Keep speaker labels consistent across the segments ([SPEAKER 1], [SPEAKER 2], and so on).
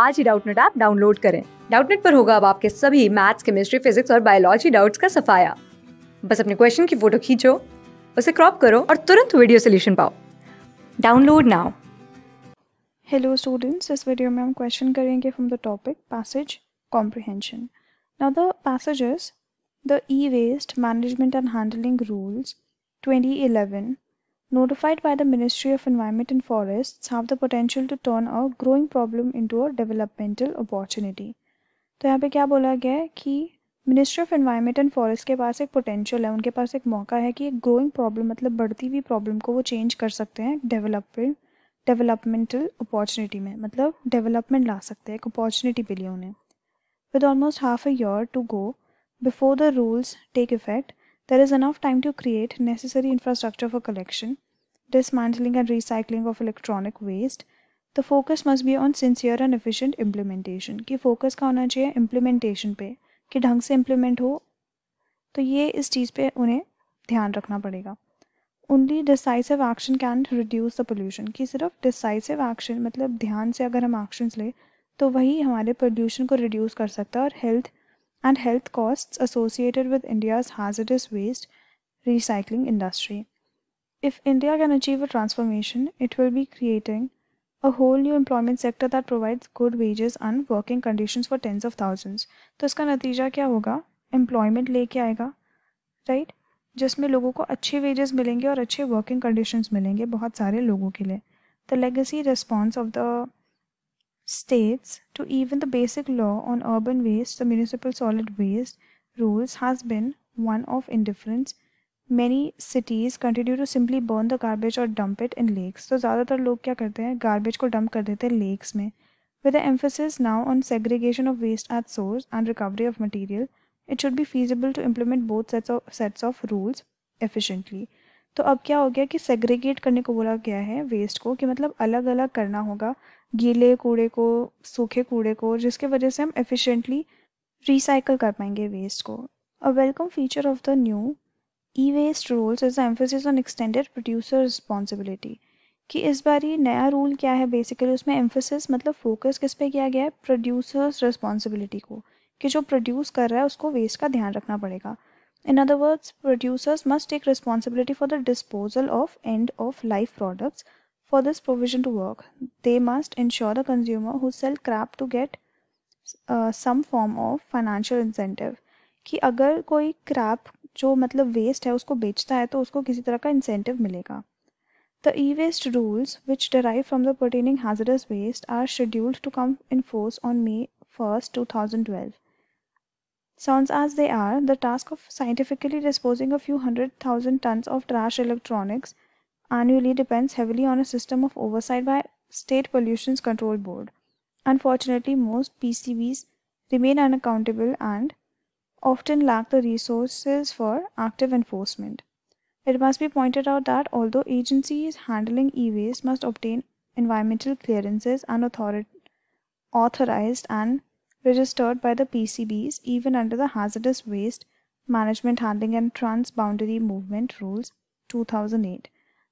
[SPEAKER 1] आज ही Doubtnut app download करें डाउटनेट पर होगा अब आपके सभी मैथ्स केमिस्ट्री फिजिक्स और बायोलॉजी डाउट्स का सफाया बस अपने क्वेश्चन की फोटो खींचो उसे क्रॉप करो और तुरंत वीडियो सोल्यूशन पाओ डाउनलोड नाउ हेलो स्टूडेंट्स इस वीडियो में हम क्वेश्चन करेंगे from the topic passage comprehension now the passage the E waste management and handling rules 2011 notified by the Ministry of Environment and Forests have the potential to turn a growing problem into a developmental opportunity. तो यहाँ पे क्या बोला गया है कि ministry of environment and forest के पास एक पोटेंशियल है उनके पास एक मौका है कि एक ग्रोइंग प्रॉब्लम मतलब बढ़ती हुई प्रॉब्लम को वो चेंज कर सकते हैं डेवलपमेंट डेवलपमेंटल अपॉर्चुनिटी में मतलब डेवलपमेंट ला सकते हैं एक अपॉर्चुनिटी लिए उन्हें with almost half a year to go before the rules take effect There is enough time to create necessary infrastructure for collection, dismantling and recycling of electronic waste. The focus must be on sincere and efficient implementation ki focus ka hona chahiye implementation pe ki dhang se implement ho to ye is cheez pe unhe dhyan rakhna padega only decisive action can reduce the pollution ki sirf decisive action matlab dhyan se agar hum actions le to wahi hamare pollution ko reduce kar sakta hai aur health and health costs associated with India's hazardous waste recycling industry. If India can achieve a transformation, it will be creating a whole new employment sector that provides good wages and working conditions for tens of thousands. तो इसका नतीजा क्या होगा employment. लेके आएगा right? जिसमें लोगों को अच्छे वेजेस मिलेंगे और अच्छे वर्किंग कंडीशंस मिलेंगे बहुत सारे लोगों के लिए the legacy response of the states to even the basic law on urban waste, the municipal solid waste rules has been one of indifference. Many cities continue to simply burn the garbage or dump it in lakes. तो ज़्यादातर log kya karte hain garbage ko dump kar dete hain lakes mein With the emphasis now on segregation of waste at source and recovery of material, it should be feasible to implement both sets of sets of rules efficiently. तो अब क्या हो गया कि segregate करने को बोला गया है वेस्ट को कि मतलब अलग अलग करना होगा गीले कूड़े को सूखे कूड़े को जिसके वजह से हम एफिशिएंटली रिसाइकल कर पाएंगे वेस्ट को a welcome feature of the new E waste rules is emphasis on extended producer responsibility कि इस बार ये नया रूल क्या है बेसिकली उसमें एम्फोसिस मतलब फोकस किस पे किया गया है प्रोड्यूसर्स रिस्पॉन्सिबिलिटी को कि जो प्रोड्यूस कर रहा है उसको वेस्ट का ध्यान रखना पड़ेगा in other words producers must take responsibility for the disposal of end of life products for this provision to work they must ensure the consumer who sells crap to get uh, some form of financial incentive ki agar koi crap jo matlab waste hai usko bechta hai to usko kisi tarah ka incentive milega the e-waste rules which derive from the pertaining hazardous waste are scheduled to come in force on may 1st 2012 Sounds as they are, the task of scientifically disposing a few hundred thousand tons of trash electronics annually depends heavily on a system of oversight by State Pollution Control Board. Unfortunately, most PCBs remain unaccountable and often lack the resources for active enforcement. It must be pointed out that although agencies handling e-waste must obtain environmental clearances and authorized and registered by the PCBs even under the hazardous waste management handling and transboundary movement rules 2008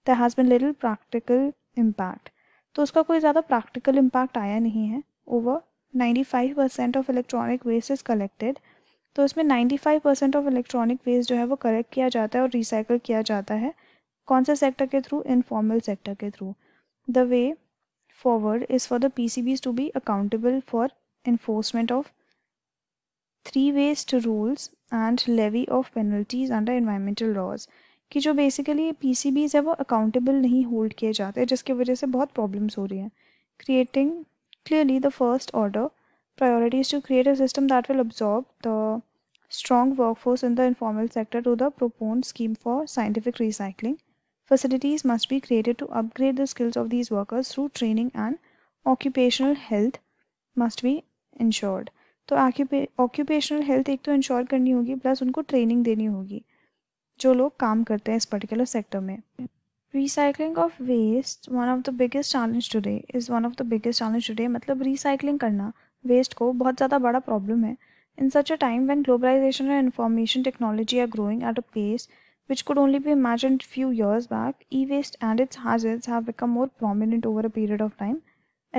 [SPEAKER 1] there has been little practical impact तो उसका कोई ज़्यादा practical impact आया नहीं है over ninety five percent of electronic waste is collected तो उसमें ninety five percent of electronic waste जो है वो कलेक्ट किया जाता है और रिसाइकल किया जाता है कौन से सेक्टर के थ्रू इनफॉर्मल सेक्टर के through the way forward is for the P C Bs to be accountable for enforcement of three waste rules and levy of penalties under environmental laws कि जो basically P C बीज है वो accountable नहीं hold किए जाते जिसकी वजह से बहुत प्रॉब्लम्स हो रही हैं creating clearly the first order priorities to create a system that will absorb the strong force in the informal sector to the proposed scheme for scientific recycling facilities must be created to upgrade the skills of these workers through training and occupational health must be ensured तो occupational health एक तो ensure करनी होगी plus उनको training देनी होगी जो लोग काम करते हैं इस पर्टिकुलर सेक्टर में recycling of waste one of the biggest challenge today is one of the biggest challenge today मतलब रिसाइकलिंग करना वेस्ट को बहुत ज़्यादा बड़ा प्रॉब्लम है in such a time when globalization and information technology are growing at a pace which could only be imagined few years back, e-waste and its hazards have become more prominent over a period of time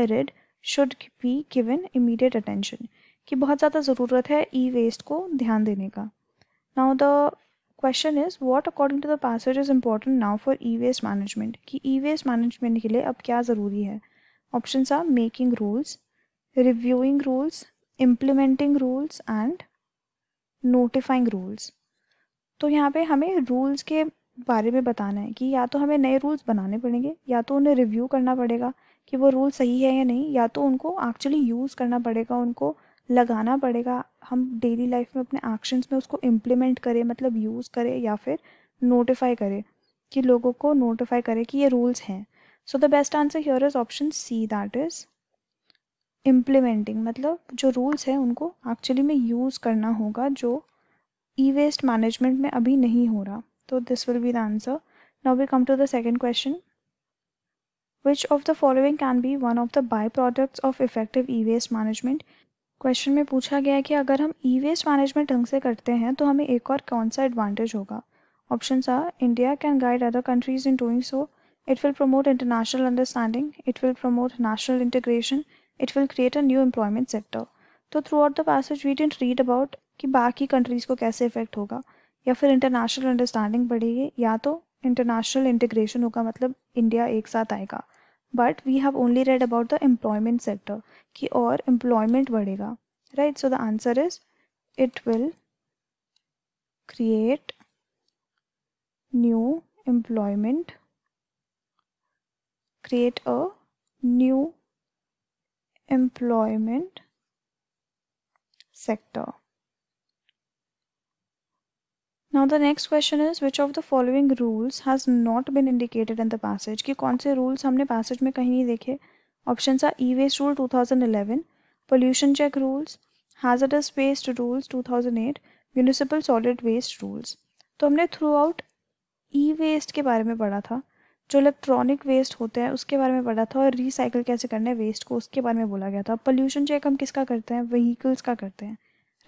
[SPEAKER 1] एरिड should be given immediate attention कि बहुत ज़्यादा ज़रूरत है ई waste को ध्यान देने का now the question is what according to the passage is important now for E waste management कि ई वेस्ट मैनेजमेंट के लिए अब क्या ज़रूरी है option are making rules reviewing rules implementing rules and notifying rules तो यहाँ पे हमें रूल्स के बारे में बताना है कि या तो हमें नए रूल्स बनाने पड़ेंगे या तो उन्हें रिव्यू करना पड़ेगा कि वो रूल सही है या नहीं या तो उनको एक्चुअली यूज़ करना पड़ेगा उनको लगाना पड़ेगा हम डेली लाइफ में अपने एक्शंस में उसको इम्प्लीमेंट करें मतलब यूज़ करें या फिर नोटिफाई करें कि लोगों को नोटिफाई करें कि ये रूल्स हैं so the best answer here is option C that is implementing मतलब जो रूल्स हैं उनको एक्चुअली में यूज़ करना होगा जो ई वेस्ट मैनेजमेंट में अभी नहीं हो रहा तो this will be the answer now we come to the second question which of the following can be one of the by products of effective E waste management question में पूछा गया कि अगर हम ई वेस्ट मैनेजमेंट ढंग से करते हैं तो हमें एक और कौन सा एडवांटेज होगा option A India can guide other countries in doing so it will promote international understanding it will promote national integration it will create a new employment sector तो throughout the passage we didn't read about कि बाकी countries को कैसे effect होगा या फिर international understanding बढ़ेगी या तो इंटरनेशनल इंटीग्रेशन होगा मतलब इंडिया एक साथ आएगा but we have only read about the employment sector ki or employment badhega right so the answer is it will create new employment create a new employment sector now the next question is which of the following rules has not been indicated in the passage कि कौन से rules हमने passage में कहीं नहीं देखे option are e waste rule 2011 pollution check rules hazardous waste rules 2008 municipal solid waste rules तो हमने थ्रू आउट ई वेस्ट के बारे में पढ़ा था जो इलेक्ट्रॉनिक वेस्ट होते हैं उसके बारे में पढ़ा था और रिसाइकिल कैसे करना है वेस्ट को उसके बारे में बोला गया था पोल्यूशन चेक हम किसका करते हैं व्हीकल्स का करते हैं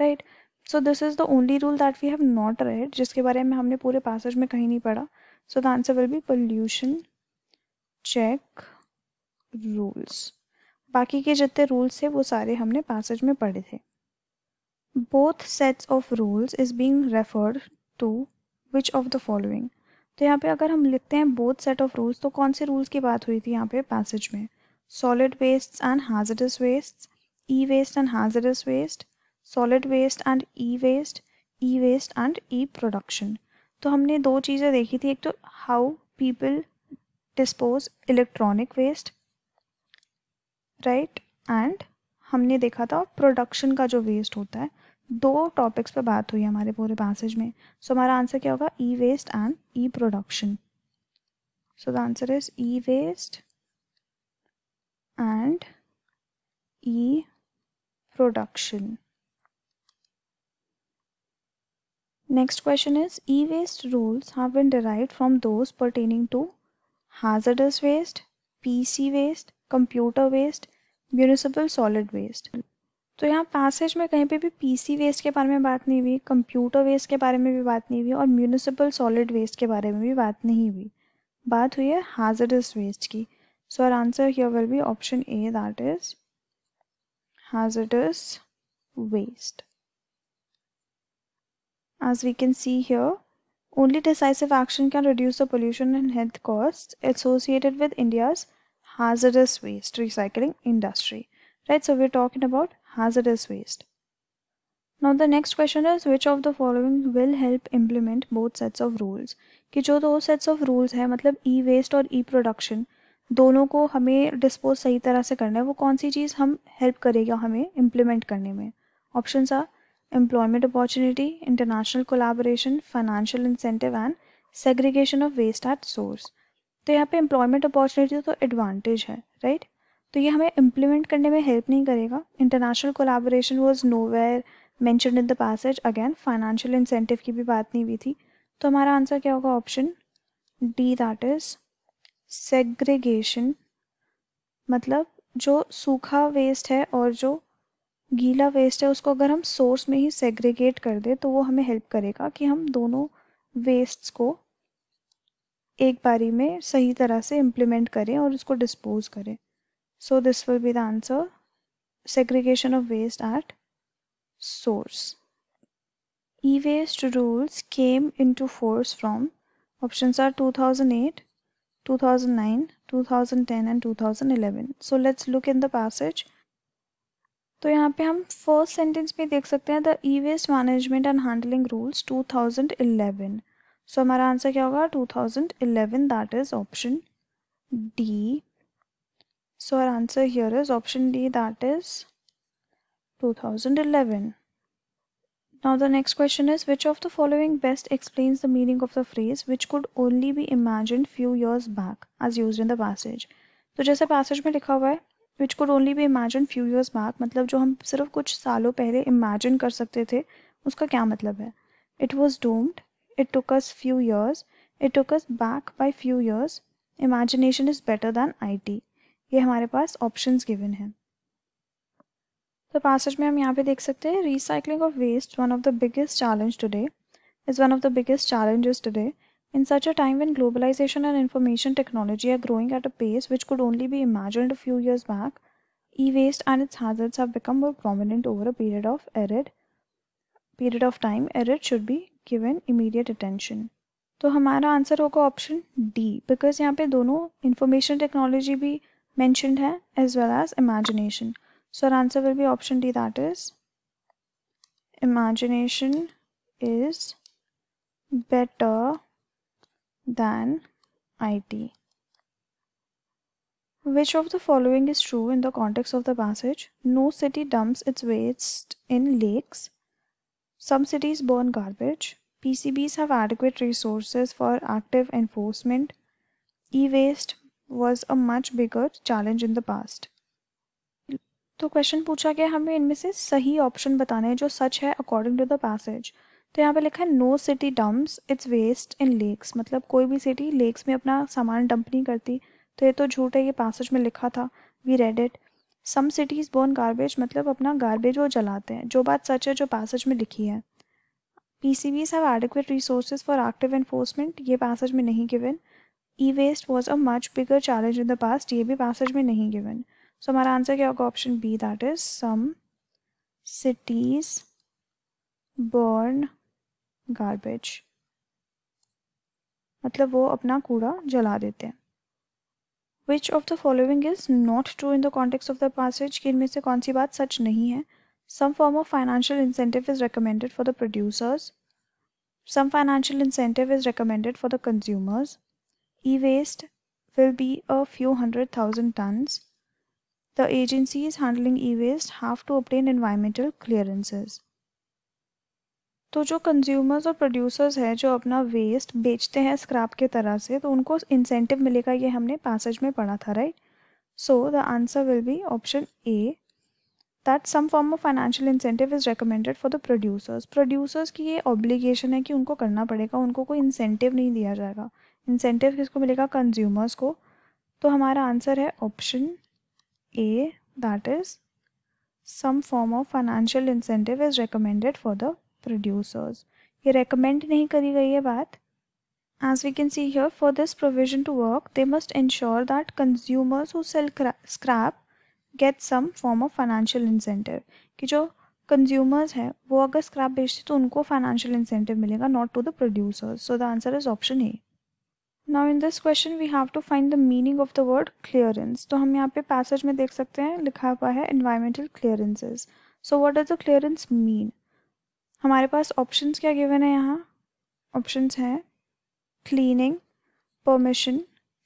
[SPEAKER 1] right right? So this is the only rule that we have not read जिसके बारे में हमने पूरे पैसेज में कहीं नहीं पढ़ा so the answer will be pollution check rules बाकी के जितने रूल्स थे वो सारे हमने पैसेज में पढ़े थे both sets of rules is being referred to which of the following तो यहाँ पे अगर हम लिखते हैं बोथ सेट ऑफ रूल्स तो कौन से रूल्स की बात हुई थी यहाँ पे पैसेज में solid waste and hazardous waste e waste and hazardous waste solid waste and e waste e waste and e production तो हमने दो चीज़ें देखी थी एक तो how people dispose electronic waste right and हमने देखा था प्रोडक्शन का जो वेस्ट होता है दो टॉपिक्स पर बात हुई हमारे पूरे पैसेज में सो so, हमारा आंसर क्या होगा e waste and e production so the answer is e waste and e production Next question is e-waste rules have been derived from those pertaining to hazardous waste, PC waste, computer waste, municipal solid waste तो यहाँ passage में कहीं पे भी PC waste के बारे में बात नहीं हुई कंप्यूटर वेस्ट के बारे में भी बात नहीं हुई और म्यूनिसिपल सॉलिड वेस्ट के बारे में भी बात नहीं हुई बात हुई है हाजरस वेस्ट की so our answer here will be option A that is hazardous waste as we can see here only decisive action can reduce the pollution and health costs associated with India's hazardous waste recycling industry. Right, so we're talking about hazardous waste. Now the next question is which of the following will help implement both sets of rules? कि जो दो sets of rules है मतलब ई waste और ई production दोनों को हमें dispose सही तरह से करना है वो कौन सी चीज़ हम हेल्प करेगा हमें इम्प्लीमेंट करने में option are employment opportunity, international collaboration, financial incentive and segregation of waste at source. तो यहाँ पे employment opportunity तो advantage है right? तो ये हमें implement करने में help नहीं करेगा international collaboration was nowhere mentioned in the passage again financial incentive की भी बात नहीं हुई थी तो हमारा आंसर क्या होगा option D that is segregation मतलब जो सूखा वेस्ट है और जो गीला वेस्ट है उसको अगर हम सोर्स में ही सेग्रीगेट कर दें तो वो हमें हेल्प करेगा कि हम दोनों वेस्ट को एक बारी में सही तरह से इम्प्लीमेंट करें और उसको डिस्पोज करें so this will be the answer segregation of waste at source e waste rules came in to force from option are two two thousand thousand eight nine two thousand ten and two thousand eleven so let's look in the passage तो यहाँ पे हम first sentence में देख सकते हैं the E waste management and handling rules 2011 so हमारा answer क्या होगा 2011 that is option D so our answer here is option D that is 2011 Now the next question is which of the following best explains the meaning of the phrase which could only be imagined few years back as used in the passage तो जैसे passage में लिखा हुआ है which could only be imagine few years back मतलब जो हम सिर्फ कुछ सालों पहले इमेजिन कर सकते थे उसका क्या मतलब है it was doomed it took us few years it took us back by few years imagination is better than I T ये हमारे पास ऑप्शन गिवन है तो पैसेज में हम यहाँ पे देख सकते हैं recycling of waste one of the biggest challenge today is one of the biggest challenges today In such a time when globalization and information technology are growing at a pace which could only be imagined a few years back, e waste and its hazards have become more prominent over a period of arid period of time arid should be given immediate attention तो हमारा answer होगा option D because यहाँ पे दोनों information technology भी mentioned है as well as imagination so our answer will be option D that is imagination is better than IT. Which of the following is true in the context of the passage? No city dumps its waste in lakes. Some cities burn garbage. PCBs have adequate resources for active enforcement. E-waste was a much bigger challenge in the past. तो question पूछा गया हमें इनमें से सही option बताना है जो सच है अकॉर्डिंग टू द पैसेज तो यहाँ पे लिखा है no city dumps its waste in lakes मतलब कोई भी सिटी लेक्स में अपना सामान डंप नहीं करती तो ये तो झूठ है ये पासज में लिखा था we read it some cities burn garbage मतलब अपना गार्बेज वो जलाते हैं जो बात सच है जो पैसेज में लिखी है P C Bs have adequate resources for active enforcement ये पासज में नहीं given e waste was a much bigger challenge in the past ये भी पासज में नहीं गिवन सो हमारा आंसर क्या होगा option B that is some cities burn garbage मतलब वो अपना कूड़ा जला देते हैं which of the following is not true in the context of the passage कि इनमें से कौन सी बात सच नहीं है some form of financial incentive is recommended for the producers some financial incentive is recommended for the consumers e waste will be a few hundred thousand tons the agency is handling e waste have to obtain environmental clearances तो जो consumers और producers हैं जो अपना waste बेचते हैं scrap के तरह से तो उनको इंसेंटिव मिलेगा ये हमने पैसेज में पढ़ा था right so the answer will be option A that some form of financial incentive is recommended for the producers producers की ये ऑब्लिगेशन है कि उनको करना पड़ेगा उनको कोई इंसेंटिव नहीं दिया जाएगा इंसेंटिव किसको मिलेगा कंज्यूमर्स को तो हमारा आंसर है option A that is some form of financial incentive is recommended for the producers. ये recommend नहीं करी गई है बात As we can see here, for this provision to work, they must ensure that consumers who sell scrap get some form of financial incentive. कि जो consumers हैं वो अगर scrap बेचते तो उनको financial incentive मिलेगा not to the producers. So the answer is option A. Now in this question we have to find the meaning of the word clearance. तो हम यहाँ पे passage में देख सकते हैं लिखा हुआ है environmental clearances. So what does the clearance mean? हमारे पास ऑप्शंस क्या गिवन है यहाँ ऑप्शंस हैं cleaning permission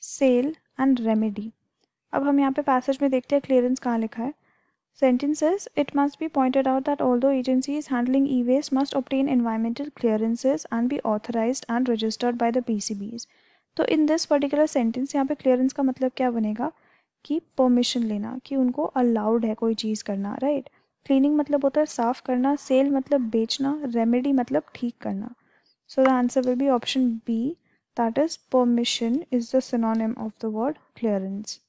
[SPEAKER 1] sale and remedy अब हम यहाँ पे पैसेज में देखते हैं क्लियरेंस कहाँ लिखा है sentences it must be pointed out that all those agency is handling e waste must obtain environmental clearances and be authorised and registered by the P तो इन दिस पर्टिकुलर सेंटेंस यहाँ पे clearance का मतलब क्या बनेगा कि permission लेना कि उनको अलाउड है कोई चीज़ करना राइट right? क्लीनिंग मतलब होता है साफ करना सेल मतलब बेचना रेमेडी मतलब ठीक करना so the answer will be option B that is permission is the synonym of the word clearance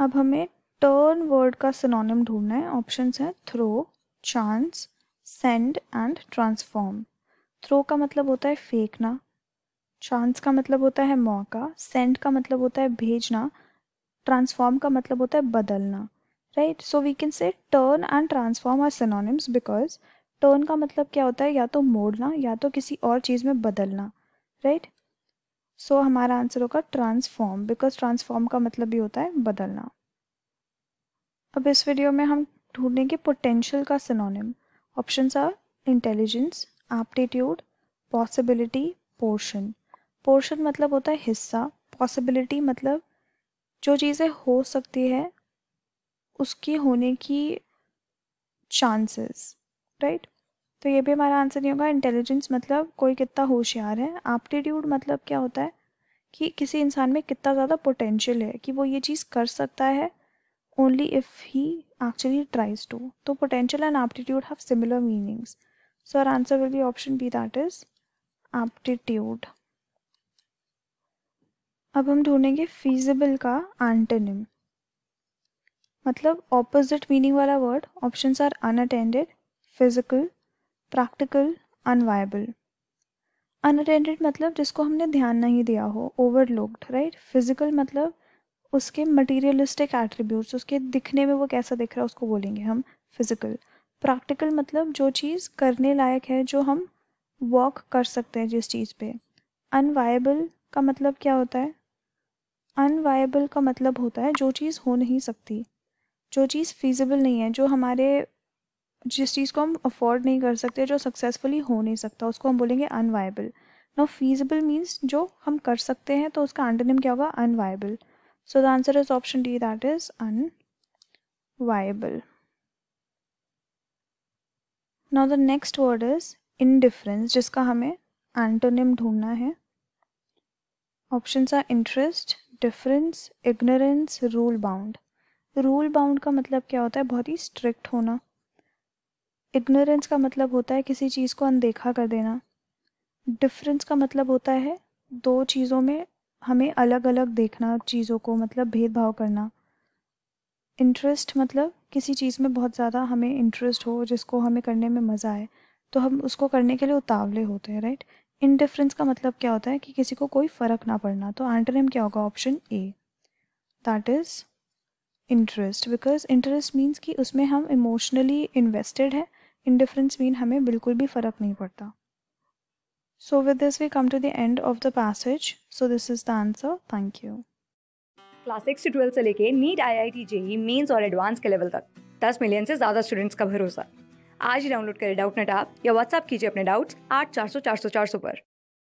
[SPEAKER 1] अब हमें टर्न वर्ड का सिनोनिम ढूंढना है ऑप्शन है throw chance send and transform throw का मतलब होता है फेंकना चांस का मतलब होता है मौका सेंड का मतलब होता है भेजना ट्रांसफॉर्म का मतलब होता है बदलना right so we can say turn and transform are synonyms because turn का मतलब क्या होता है या तो मोड़ना या तो किसी और चीज़ में बदलना राइट right? सो so, हमारा आंसर होगा ट्रांसफॉर्म बिकॉज ट्रांसफॉर्म का मतलब भी होता है बदलना अब इस वीडियो में हम ढूंढेंगे पोटेंशियल का synonym options are intelligence aptitude possibility portion portion मतलब होता है हिस्सा पॉसिबिलिटी मतलब जो चीज़ें हो सकती है उसके होने की चांसेस राइट right? तो ये भी हमारा आंसर नहीं होगा इंटेलिजेंस मतलब कोई कितना होशियार है एप्टीट्यूड मतलब क्या होता है कि किसी इंसान में कितना ज़्यादा पोटेंशियल है कि वो ये चीज़ कर सकता है only if he actually tries to तो potential and aptitude have similar meanings so our answer will be option B that is aptitude अब हम ढूंढेंगे फीजिबल का एंटनिम मतलब ऑपोजिट मीनिंग वाला word option are unattended physical practical unviable unattended मतलब जिसको हमने ध्यान नहीं दिया हो ओवरलोक्ड राइट फिजिकल मतलब उसके मटीरियलिस्टिक एट्रीब्यूट्स उसके दिखने में वो कैसा दिख रहा है उसको बोलेंगे हम फिजिकल प्रैक्टिकल मतलब जो चीज़ करने लायक है जो हम वॉक कर सकते हैं जिस चीज़ पे अनवायबल का मतलब क्या होता है अनवायबल का मतलब होता है जो चीज़ हो नहीं सकती जो चीज़ फीजिबल नहीं है जो हमारे जिस चीज़ को हम अफोर्ड नहीं कर सकते जो सक्सेसफुली हो नहीं सकता उसको हम बोलेंगे अनवाइबल नो फीजिबल मीन्स जो हम कर सकते हैं तो उसका एंटोनिम क्या होगा unviable so the answer is option D that is unviable now the next word is indifference जिसका हमें एंटोनिम ढूंढना है option are interest difference ignorance rule bound rule bound का मतलब क्या होता है बहुत ही स्ट्रिक्ट होना इग्नोरेंस का मतलब होता है किसी चीज़ को अनदेखा कर देना डिफरेंस का मतलब होता है दो चीज़ों में हमें अलग अलग देखना चीज़ों को मतलब भेदभाव करना इंटरेस्ट मतलब किसी चीज़ में बहुत ज़्यादा हमें इंटरेस्ट हो जिसको हमें करने में मज़ा आए तो हम उसको करने के लिए उतावले होते हैं राइट इनडिफरेंस का मतलब क्या होता है कि किसी को कोई फ़र्क ना पड़ना तो एंटरनेम क्या होगा option A that is interest because interest means कि उसमें हम इमोशनली इन्वेस्टेड है इंडिफरेंस मीन हमें बिल्कुल भी फ़र्क नहीं पड़ता so with this we come to the end of the passage so this is the answer thank you class six से ट्वेल्थ से लेके NEET I I T JEE Mains और एडवांस के लेवल तक दस मिलियन से ज़्यादा स्टूडेंट्स का भरोसा आज ही डाउनलोड करें डाउट नेट आप या व्हाट्सअप कीजिए अपने डाउट्स आठ चार सौ चार सौ चार सौ पर